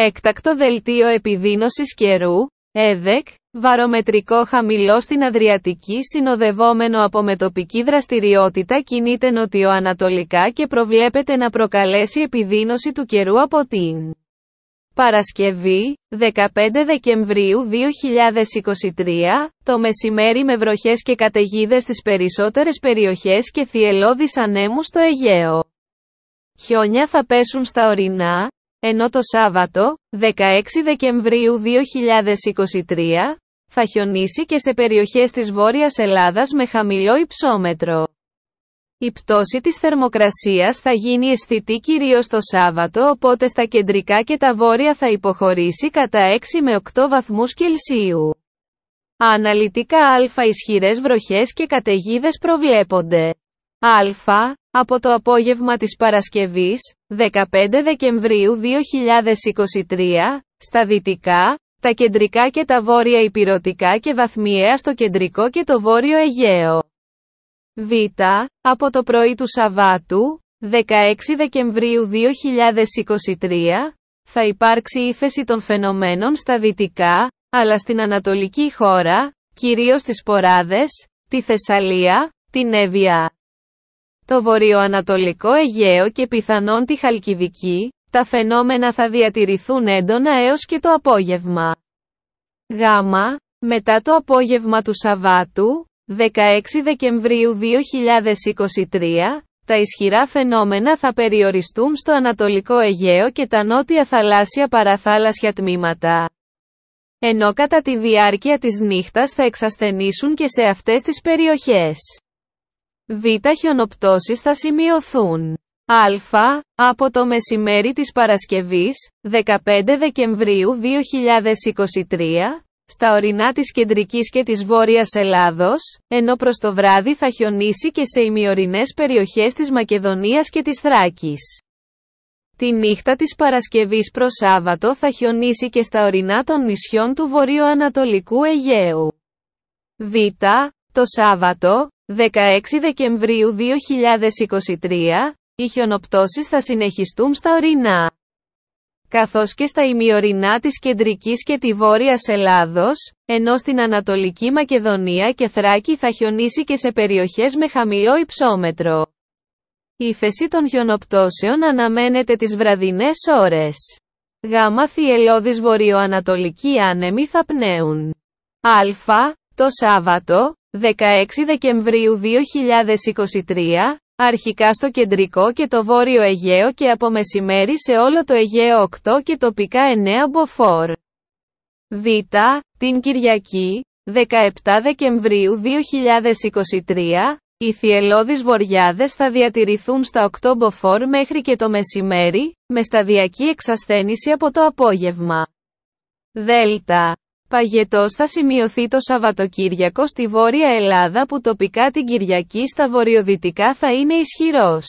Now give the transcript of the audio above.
Έκτακτο δελτίο επιδείνωσης καιρού, ΕΔΕΚ, βαρομετρικό χαμηλό στην Αδριατική συνοδευόμενο από μετοπική δραστηριότητα κινείται νοτιοανατολικά και προβλέπεται να προκαλέσει επιδείνωση του καιρού από την Παρασκευή, 15 Δεκεμβρίου 2023, το μεσημέρι με βροχές και καταιγίδες στις περισσότερες περιοχές και θυελώδεις ανέμους στο Αιγαίο. Χιόνια θα πέσουν στα ορεινά, ενώ το Σάββατο, 16 Δεκεμβρίου 2023, θα χιονίσει και σε περιοχές της Βόρειας Ελλάδας με χαμηλό υψόμετρο. Η πτώση της θερμοκρασίας θα γίνει αισθητή κυρίως το Σάββατο οπότε στα κεντρικά και τα βόρεια θα υποχωρήσει κατά 6 με 8 βαθμούς Κελσίου. Αναλυτικά α ισχυρές βροχές και καταιγίδες προβλέπονται. Α. Από το απόγευμα της Παρασκευής, 15 Δεκεμβρίου 2023, στα δυτικά, τα κεντρικά και τα βόρεια Υπηρωτικά και βαθμιαία στο κεντρικό και το βόρειο Αιγαίο. Β. Από το πρωί του Σαββάτου, 16 Δεκεμβρίου 2023, θα υπάρξει ύφεση των φαινομένων στα δυτικά, αλλά στην ανατολική χώρα, κυρίως στις Ποράδες, τη Θεσσαλία, την Εύβοια το βορειοανατολικό Αιγαίο και πιθανόν τη Χαλκιδική, τα φαινόμενα θα διατηρηθούν έντονα έως και το απόγευμα. Γ. μετά το απόγευμα του Σαββάτου, 16 Δεκεμβρίου 2023, τα ισχυρά φαινόμενα θα περιοριστούν στο Ανατολικό Αιγαίο και τα νότια θαλάσσια παραθάλασσια τμήματα. Ενώ κατά τη διάρκεια της νύχτας θα εξασθενήσουν και σε αυτές τις περιοχές. Β. Χιονοπτώσεις θα σημειωθούν. Α. Από το μεσημέρι της Παρασκευής, 15 Δεκεμβρίου 2023, στα ορεινά της κεντρικής και της βόρειας Ελλάδος, ενώ προς το βράδυ θα χιονίσει και σε ημιορεινές περιοχές της Μακεδονίας και της Θράκης. Τη νύχτα της Παρασκευής προς Σάββατο θα χιονίσει και στα ορεινά των νησιών του βορειοανατολικού Αιγαίου. Β. Το Σάββατο, 16 Δεκεμβρίου 2023, οι χιονοπτώσεις θα συνεχιστούν στα ορεινά. Καθώς και στα ημιορεινά της κεντρικής και τη βόρειας Ελλάδος, ενώ στην Ανατολική Μακεδονία και Θράκη θα χιονίσει και σε περιοχές με χαμηλό υψόμετρο. Η ύφεση των χιονοπτώσεων αναμένεται τις βραδινές ώρες. Γάμα θυελώδης βορειοανατολική ΆΝΕΜΗ θα πνέουν. Α. Το Σάββατο, 16 Δεκεμβρίου 2023, αρχικά στο κεντρικό και το βόρειο Αιγαίο και από μεσημέρι σε όλο το Αιγαίο 8 και τοπικά 9 μποφόρ. Β. Την Κυριακή, 17 Δεκεμβρίου 2023, οι θυελώδεις βοριάδες θα διατηρηθούν στα 8 μποφόρ μέχρι και το μεσημέρι, με σταδιακή εξασθένηση από το απόγευμα. Δέλτα. Παγετός θα σημειωθεί το Σαββατοκύριακο στη Βόρεια Ελλάδα που τοπικά την Κυριακή στα βορειοδυτικά θα είναι ισχυρός.